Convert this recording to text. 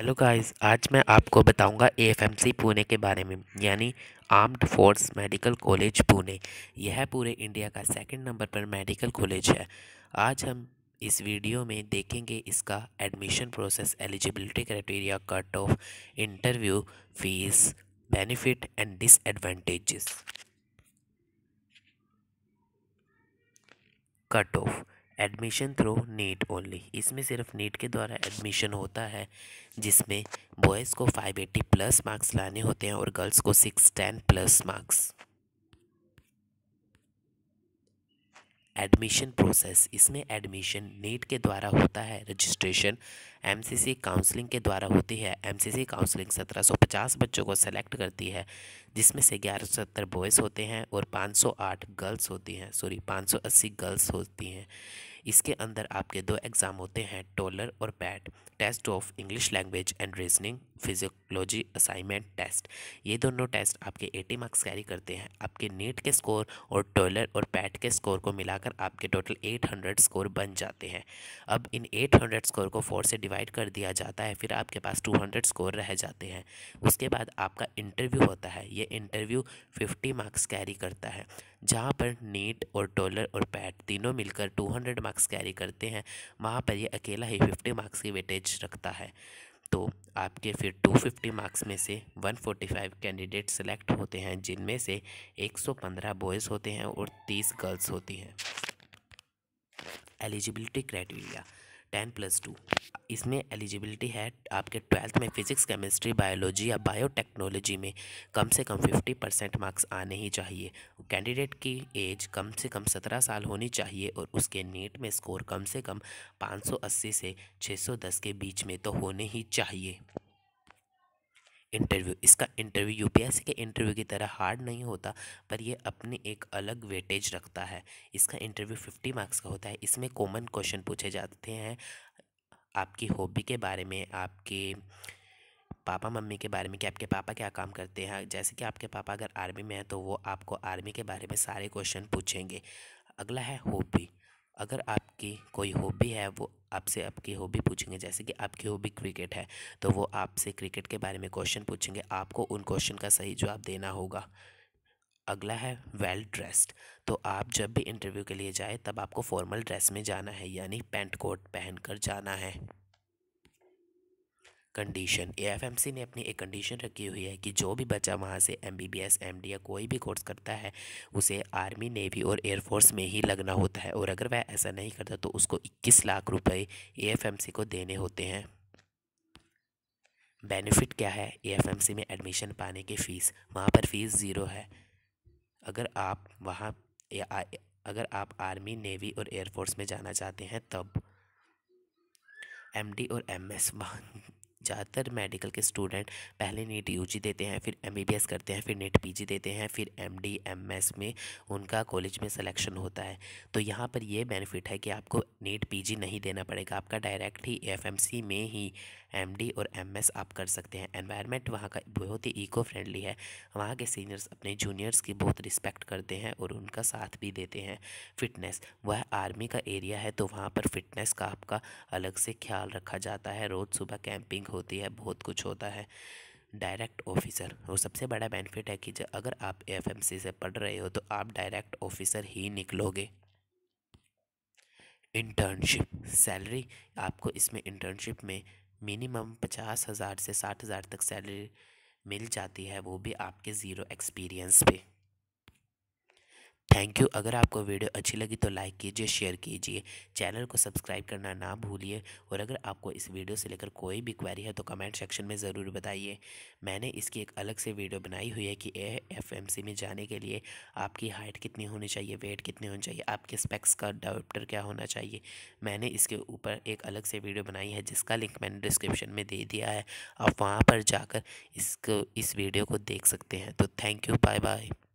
hello guys आज मैं आपको बताऊंगा एएफएमसी पुणे के बारे में यानी armed force medical college Pune यह पूरे इंडिया का सेकंड नंबर पर मेडिकल कॉलेज है आज हम इस वीडियो में देखेंगे इसका admission process eligibility criteria cut off interview fees benefit and disadvantages cut off admission through NEET only इसमें सिर्फ नीट के द्वारा एडमिशन होता है जिसमें बॉयज़ को 580 प्लस मार्क्स लाने होते हैं और गर्ल्स को 610 प्लस मार्क्स एडमिशन प्रोसेस इसमें एडमिशन नीट के द्वारा होता है रजिस्ट्रेशन एमसीसी काउंसलिंग के द्वारा होती है एमसीसी काउंसलिंग 1750 बच्चों को सेलेक्ट करती है जिसमें से ग्यारह सौ सत्तर बॉयज़ होते हैं और 508 गर्ल्स होती हैं सॉरी 580 गर्ल्स होती हैं इसके अंदर आपके दो एग्ज़ाम होते हैं टोलर और PAT test of English language and reasoning psychology assignment test ये दोनों टेस्ट आपके 80 मार्क्स कैरी करते हैं आपके नीट के स्कोर और टोलर और पैट के स्कोर को मिलाकर आपके टोटल 800 स्कोर बन जाते हैं अब इन 800 स्कोर को फोर से डिवाइड कर दिया जाता है फिर आपके पास 200 स्कोर रह जाते हैं उसके बाद आपका इंटरव्यू होता है ये इंटरव्यू फिफ्टी मार्क्स कैरी करता है जहाँ पर नीट और डॉलर और पैट तीनों मिलकर 200 मार्क्स कैरी करते हैं वहाँ पर ये अकेला ही 50 मार्क्स की वेटेज रखता है तो आपके फिर 250 मार्क्स में से 145 कैंडिडेट सेलेक्ट होते हैं जिनमें से 115 बॉयज़ होते हैं और 30 गर्ल्स होती हैं eligibility criteria ten plus two इसमें एलिजिबिलिटी है आपके ट्वेल्थ में फिजिक्स केमिस्ट्री बायोलॉजी या बायोटेक्नोलॉजी में कम से कम फिफ्टी परसेंट मार्क्स आने ही चाहिए कैंडिडेट की एज कम से कम सत्रह साल होनी चाहिए और उसके नीट में स्कोर कम से कम पाँच सौ अस्सी से छः सौ दस के बीच में तो होने ही चाहिए इंटरव्यू इसका इंटरव्यू यूपीएससी के इंटरव्यू की तरह हार्ड नहीं होता पर ये अपनी एक अलग वेटेज रखता है इसका इंटरव्यू फिफ्टी मार्क्स का होता है इसमें कॉमन क्वेश्चन पूछे जाते हैं आपकी हॉबी के बारे में आपके पापा मम्मी के बारे में कि आपके पापा क्या काम करते हैं जैसे कि आपके पापा अगर आर्मी में हैं तो वो आपको आर्मी के बारे में सारे क्वेश्चन पूछेंगे अगला है हॉबी अगर आपकी कोई हॉबी है वो आपसे आपकी हॉबी पूछेंगे जैसे कि आपकी हॉबी क्रिकेट है तो वो आपसे क्रिकेट के बारे में क्वेश्चन पूछेंगे आपको उन क्वेश्चन का सही जवाब देना होगा अगला है वेल ड्रेस्ड तो आप जब भी इंटरव्यू के लिए जाए तब आपको फॉर्मल ड्रेस में जाना है यानी पेंट कोट पहनकर जाना है कंडीशन एएफएमसी ने अपनी एक कंडीशन रखी हुई है कि जो भी बच्चा वहाँ से एमबीबीएस एमडी या कोई भी कोर्स करता है उसे आर्मी नेवी और एयरफोर्स में ही लगना होता है और अगर वह ऐसा नहीं करता तो उसको इक्कीस लाख रुपये सी को देने होते हैं बेनिफिट क्या है एएफएमसी में एडमिशन पाने की फ़ीस वहाँ पर फ़ीस ज़ीरो है अगर आप वहाँ अगर आप आर्मी नेवी और एयरफोर्स में जाना चाहते हैं तब एमडी और एमएस वहाँ ज़्यादातर मेडिकल के स्टूडेंट पहले नीट यू देते हैं फिर एम करते हैं फिर नेट पी देते हैं फिर एम डी में उनका कॉलेज में सिलेक्शन होता है तो यहाँ पर यह बेनिफिट है कि आपको नेट पी नहीं देना पड़ेगा आपका डायरेक्ट ही एफ में ही एम और एम आप कर सकते हैं एनवायरनमेंट वहाँ का बहुत ही इको फ्रेंडली है वहाँ के सीनियर्स अपने जूनियर्स की बहुत रिस्पेक्ट करते हैं और उनका साथ भी देते हैं फिटनेस वह आर्मी का एरिया है तो वहाँ पर फिटनेस का आपका अलग से ख्याल रखा जाता है रोज़ सुबह कैंपिंग होती है बहुत कुछ होता है डायरेक्ट ऑफिसर और सबसे बड़ा बेनिफिट है कि अगर आप एफएमसी से पढ़ रहे हो तो आप डायरेक्ट ऑफिसर ही निकलोगे इंटर्नशिप सैलरी आपको इसमें इंटर्नशिप में मिनिमम पचास हज़ार से साठ हज़ार तक सैलरी मिल जाती है वो भी आपके ज़ीरो एक्सपीरियंस पे थैंक यू अगर आपको वीडियो अच्छी लगी तो लाइक कीजिए शेयर कीजिए चैनल को सब्सक्राइब करना ना भूलिए और अगर आपको इस वीडियो से लेकर कोई भी क्वेरी है तो कमेंट सेक्शन में ज़रूर बताइए मैंने इसकी एक अलग से वीडियो बनाई हुई है कि ए एफ में जाने के लिए आपकी हाइट कितनी होनी चाहिए वेट कितनी होनी चाहिए आपके स्पेक्स का डाउप्टर क्या होना चाहिए मैंने इसके ऊपर एक अलग से वीडियो बनाई है जिसका लिंक मैंने डिस्क्रिप्शन में दे दिया है आप वहाँ पर जाकर इसको इस वीडियो को देख सकते हैं तो थैंक यू बाय बाय